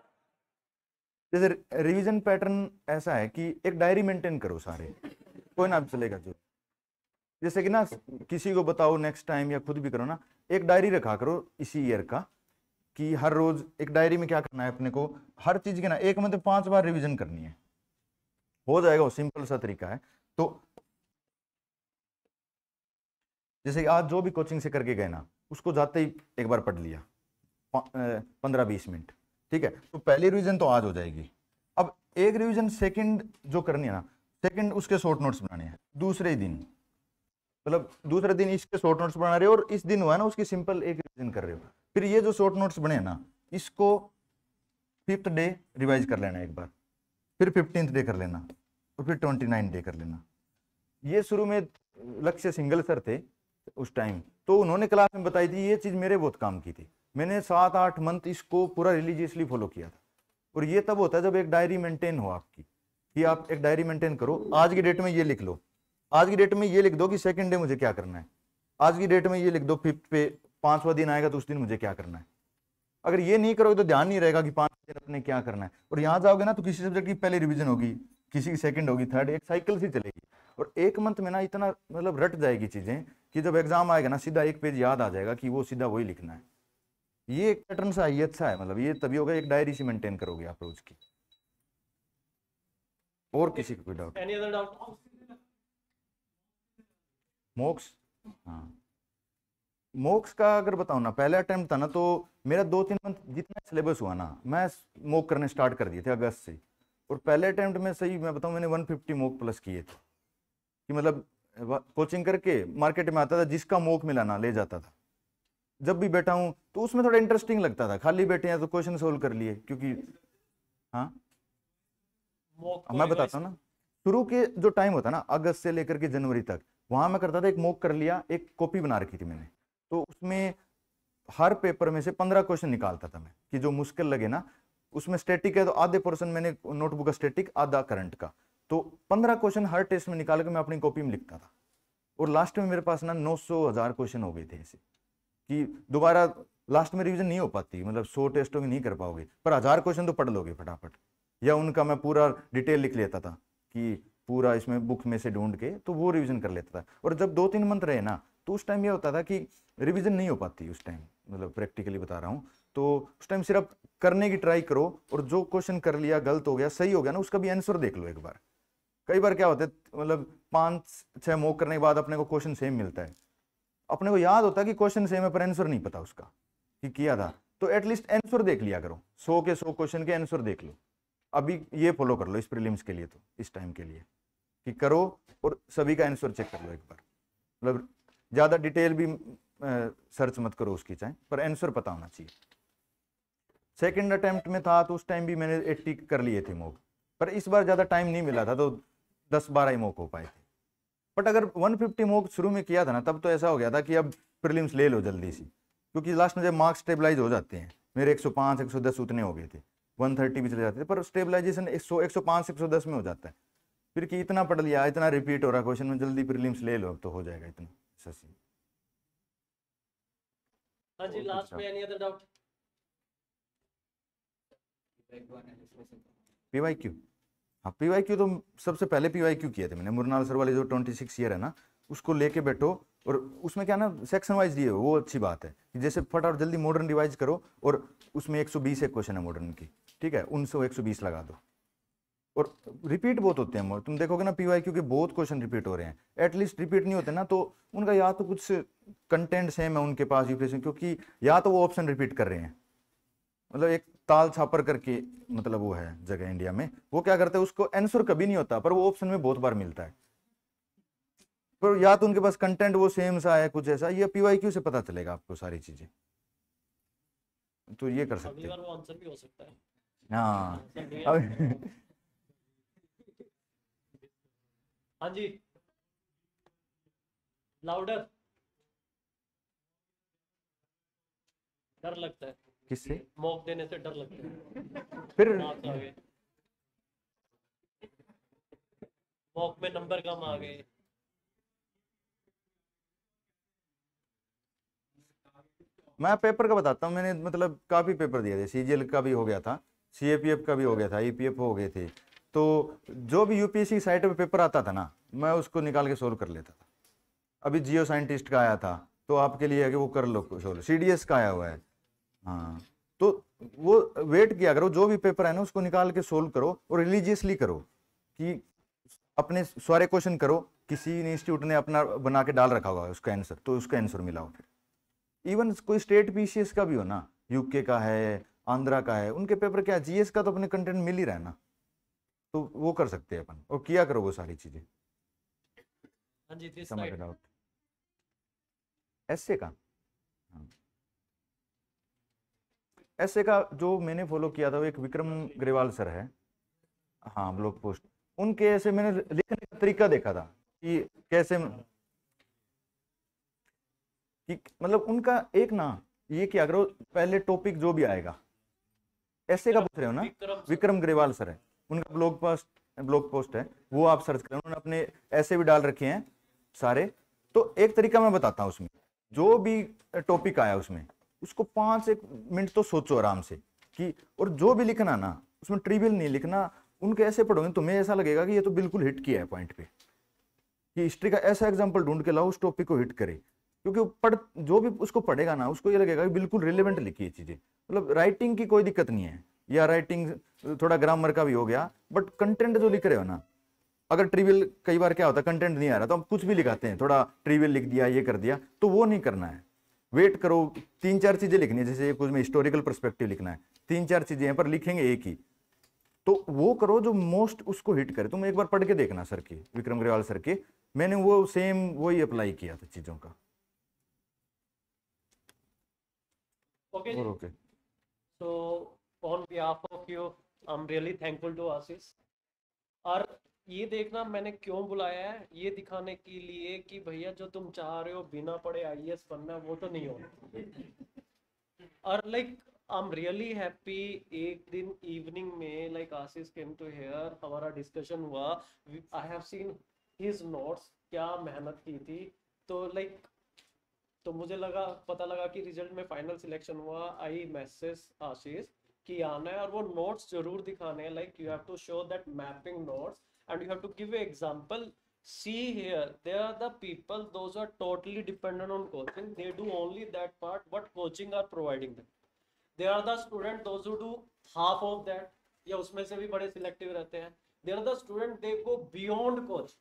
जैसे रिविजन पैटर्न ऐसा है कि एक डायरी मेंटेन करो सारे कोई ना चलेगा जो जैसे कि ना किसी को बताओ नेक्स्ट टाइम या खुद भी करो ना एक डायरी रखा करो इसी ईयर का कि हर रोज एक डायरी में क्या करना है अपने को हर चीज के ना एक मतलब पांच बार रिवीजन करनी है हो जाएगा वो सिंपल सा तरीका है तो जैसे आज जो भी कोचिंग से करके गए ना उसको जाते ही एक बार पढ़ लिया पंद्रह बीस मिनट ठीक है तो पहली रिवीजन तो आज हो जाएगी अब एक रिवीजन सेकंड जो करनी है ना सेकंड उसके शॉर्ट नोट्स बनाने हैं दूसरे दिन मतलब दूसरे दिन इसके शॉर्ट नोट्स बना रहे हो और इस दिन हुआ ना उसकी सिंपल एक रिविजन कर रहे हो फिर ये जो शॉर्ट नोट्स बने ना इसको फिफ्थ डे रिवाइज कर लेना एक बार फिर फिफ्टींथ डे कर लेना और फिर ट्वेंटी नाइन डे कर लेना ये शुरू में लक्ष्य सिंगल सर थे उस टाइम तो उन्होंने क्लास में बताई थी ये चीज़ मेरे बहुत काम की थी मैंने सात आठ मंथ इसको पूरा रिलीजियसली फॉलो किया था और ये तब होता है जब एक डायरी मेंटेन हो आपकी कि आप एक डायरी मेंटेन करो आज की डेट में ये लिख लो आज की डेट में ये लिख दो कि सेकंड डे मुझे क्या करना है आज की डेट में ये लिख दो फिफ्थ पे पांचवा दिन आएगा तो उस दिन मुझे क्या करना है अगर ये नहीं करोगे तो ध्यान नहीं रहेगा कि पांच दिन अपने क्या करना है और यहां जाओगे ना तो किसी सब्जेक्ट की पहले रिविजन होगी किसी की सेकंड होगी थर्ड एक साइकिल से चलेगी और एक मंथ में ना इतना मतलब रट जाएगी चीज़ें कि जब एग्जाम आएगा ना सीधा एक पेज याद आ जाएगा कि वो सीधा वही लिखना है ये एक पैटर्न सा ये अच्छा है मतलब ये तभी होगा एक डायरी से मेंटेन करोगे आप रोज की और किसी को कोई डाउट एनी अदर डाउट मोक्ष हम्म। हाँ मोक्ष का अगर बताऊँ ना पहले अटैम्प्ट था ना तो मेरा दो तीन मंथ जितना सिलेबस हुआ ना मैं मोक करने स्टार्ट कर दिए थे अगस्त से और पहले अटैम्प्ट में सही मैं बताऊँ मैंने 150 मोक प्लस किए थे कि मतलब कोचिंग करके मार्केट में आता था जिसका मोक मिला ना ले जाता था जब भी बैठा हूँ तो उसमें थोड़ा इंटरेस्टिंग लगता था खाली बैठे हैं तो क्वेश्चन सोल्व कर लिए क्योंकि हाँ मैं तो बताता हूँ ना शुरू के जो टाइम होता ना अगस्त से लेकर के जनवरी तक वहाँ मैं करता था एक मोक कर लिया एक कॉपी बना रखी थी मैंने तो उसमें हर पेपर में से पंद्रह क्वेश्चन निकालता था मैं कि जो मुश्किल लगे ना उसमें स्टेटिक है तो आधे पोर्सन मैंने नोटबुक का स्टेटिक आधा करंट का तो पंद्रह क्वेश्चन हर टेस्ट में निकाल के मैं अपनी कॉपी में लिखता था और लास्ट में मेरे पास ना नौ सौ हज़ार क्वेश्चन हो गए थे ऐसे कि दोबारा लास्ट में रिवीजन नहीं हो पाती मतलब सौ टेस्टों तो की नहीं कर पाओगे पर हज़ार क्वेश्चन तो पढ़ लोगे फटाफट या उनका मैं पूरा डिटेल लिख लेता था कि पूरा इसमें बुक में से ढूंढ के तो वो रिविज़न कर लेता था और जब दो तीन मंथ रहे ना तो उस टाइम ये होता था कि रिविज़न नहीं हो पाती उस टाइम मतलब प्रैक्टिकली बता रहा हूँ तो उस टाइम सिर्फ करने की ट्राई करो और जो क्वेश्चन कर लिया गलत हो गया सही हो गया ना उसका भी आंसर देख लो एक बार कई बार क्या होता है मतलब पाँच छः मोक करने के बाद अपने को क्वेश्चन सेम मिलता है अपने को याद होता है कि क्वेश्चन सेम है पर आंसर नहीं पता उसका कि किया था तो एटलीस्ट आंसर देख लिया करो सौ के सौ क्वेश्चन के आंसर देख लो अभी ये फॉलो कर लो इस प्रीलिम्स के लिए तो इस टाइम के लिए कि करो और सभी का आंसर चेक कर लो एक बार मतलब ज़्यादा डिटेल भी सर्च मत करो उसकी चाहे पर आंसर पता होना चाहिए सेकंड अटेम्प्ट में था तो उस टाइम भी मैंने एट्टी कर लिए थे मोक पर इस बार ज़्यादा टाइम नहीं मिला था तो दस बारह ही मोक हो पाए थे बट अगर फिफ्टी मोक शुरू में किया था ना तब तो ऐसा हो गया था कि अब प्रिलिम्स ले लो जल्दी सी क्योंकि लास्ट में जब मार्क्स स्टेबलाइज हो जाते हैं मेरे 105 110 उतने हो गए थे 130 भी चले जाते थे पर स्टेबलाइजेशन 100 105 110 में हो जाता है फिर कि इतना पढ़ लिया इतना रिपीट हो रहा क्वेश्चन में जल्दी प्रीलिम्स ले लो तो हो जाएगा इतना ससी हाँ जी लास्ट में any other doubt PYQ PYQ तो सबसे पहले पीवाईक्यू किए थे मैंने मुरनाल सर वाले जो ट्वेंटी सिक्स ईयर है ना उसको लेके बैठो और उसमें क्या ना सेक्शन वाइज दिए वो अच्छी बात है कि जैसे फटाफट जल्दी मॉडर्न रिवाइज करो और उसमें 120 एक क्वेश्चन है मॉडर्न की ठीक है उनसे 120 लगा दो और रिपीट बहुत होते हैं मोर तुम देखोगे ना पीवाई क्योंकि बहुत क्वेश्चन रिपीट हो रहे हैं एटलीस्ट रिपीट नहीं होते ना तो उनका या तो कुछ कंटेंट सेम है उनके पास यूपीएससी क्योंकि या तो वो ऑप्शन रिपीट कर रहे हैं मतलब एक ताल छापर करके मतलब वो है जगह इंडिया में वो क्या करते हैं उसको आंसर कभी नहीं होता पर वो ऑप्शन में बहुत बार मिलता है पर या तो उनके पास कंटेंट वो सेम सा है कुछ ऐसा ये पीवाई क्यू से पता चलेगा आपको सारी चीजें तो ये कर सकते हैं हाँ [laughs] हाँ जी लाउडर डर लगता है किससे मौक देने से डर लगता है फिर मौक में नंबर कम आ गए मैं पेपर का बताता हूँ मैंने मतलब काफ़ी पेपर दिया थे सीजीएल का भी हो गया था सीएपीएफ का भी हो गया था ईपीएफ e हो गए थे तो जो भी यूपीएससी साइट पे पेपर आता था ना मैं उसको निकाल के सोल्व कर लेता था अभी जियो साइंटिस्ट का आया था तो आपके लिए है कि वो कर लो सोल्व सी का आया हुआ है हाँ तो वो वेट किया करो जो भी पेपर है ना उसको निकाल के सोल्व करो और रिलीजियसली करो कि अपने सारे क्वेश्चन करो किसी इंस्टीट्यूट ने अपना बना के डाल रखा हुआ है उसका आंसर तो उसका आंसर मिलाओ फिर इवन कोई स्टेट पीसीएस का भी हो ना यूके का है आंध्रा का है उनके पेपर क्या जीएस का तो अपने कंटेंट मिल ही रहा है ना तो वो कर सकते हैं अपन और किया करो वो सारी चीजें हाँ ऐसे का हाँ। ऐसे का जो मैंने फॉलो किया था वो एक विक्रम हाँ ग्रेवाल सर है हाँ ब्लॉग पोस्ट उनके ऐसे मैंने लिखने का तरीका देखा था कि कैसे कि मतलब उनका एक ना ये क्या करो पहले टॉपिक जो भी आएगा ऐसे का अच्छा, पूछ रहे हो ना विक्रम ग्रेवाल सर है उनका ब्लॉग पोस्ट ब्लॉग पोस्ट है वो आप सर्च करें उन्होंने अपने ऐसे भी डाल रखे हैं सारे तो एक तरीका मैं बताता हूँ उसमें जो भी टॉपिक आया उसमें उसको पाँच एक मिनट तो सोचो आराम से कि और जो भी लिखना ना उसमें ट्रिबिल नहीं लिखना उनके ऐसे पढ़ोगे तुम्हें ऐसा लगेगा कि ये तो बिल्कुल हिट किया है पॉइंट पे कि हिस्ट्री का ऐसा एग्जाम्पल ढूंढ के लाओ उस टॉपिक को हिट करे क्योंकि पढ़ जो भी उसको पढ़ेगा ना उसको ये लगेगा कि बिल्कुल रिलेवेंट लिखी है चीज़ें मतलब राइटिंग की कोई दिक्कत नहीं है या राइटिंग थोड़ा ग्रामर का भी हो गया बट कंटेंट जो लिख रहे हो ना अगर ट्रिवियल कई बार क्या होता है कंटेंट नहीं आ रहा तो हम कुछ भी लिखाते हैं थोड़ा ट्रिवियल लिख दिया ये कर दिया तो वो नहीं करना है वेट करो तीन चार चीज़ें लिखनी है जैसे कुछ में हिस्टोरिकल परस्पेक्टिव लिखना है तीन चार चीज़ें हैं पर लिखेंगे एक ही तो वो करो जो मोस्ट उसको हिट करे तुम एक बार पढ़ के देखना सर की विक्रम अग्रवाल सर के मैंने वो सेम वही अप्लाई किया था चीज़ों का ओके okay. Okay okay. तो on behalf of you. I'm really thankful to Asis. और ये देखना मैंने क्यों बुलाया है ये दिखाने के लिए कि भैया जो तुम चाह रहे हो बिना पढ़े आई e बनना वो तो नहीं होना और like I am really happy एक दिन इवनिंग में like Ashish came to here हमारा डिस्कशन हुआ I have seen his notes क्या मेहनत की थी तो लाइक like, तो मुझे लगा पता लगा कि रिजल्ट में फाइनल सिलेक्शन हुआ आई मैसेज आशीष आना है और वो नोट्स जरूर दिखाने हैं like you have to show that mapping notes and you have to give example see here there are the people those are totally dependent on coaching they do only that part what coaching are providing them they are the student those who do half of that या उसमें से भी बड़े selective रहते हैं they are the student they go beyond coach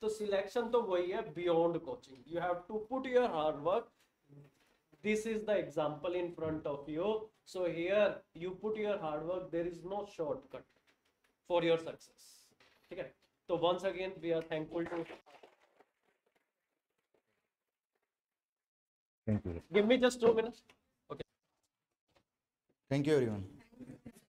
तो selection तो वही है beyond coaching you have to put your hard work this is the example in front of you So here you put your hard work. There is no shortcut for your success. Okay. So once again, we are thankful to. Thank you. Give me just two minutes. Okay. Thank you, everyone.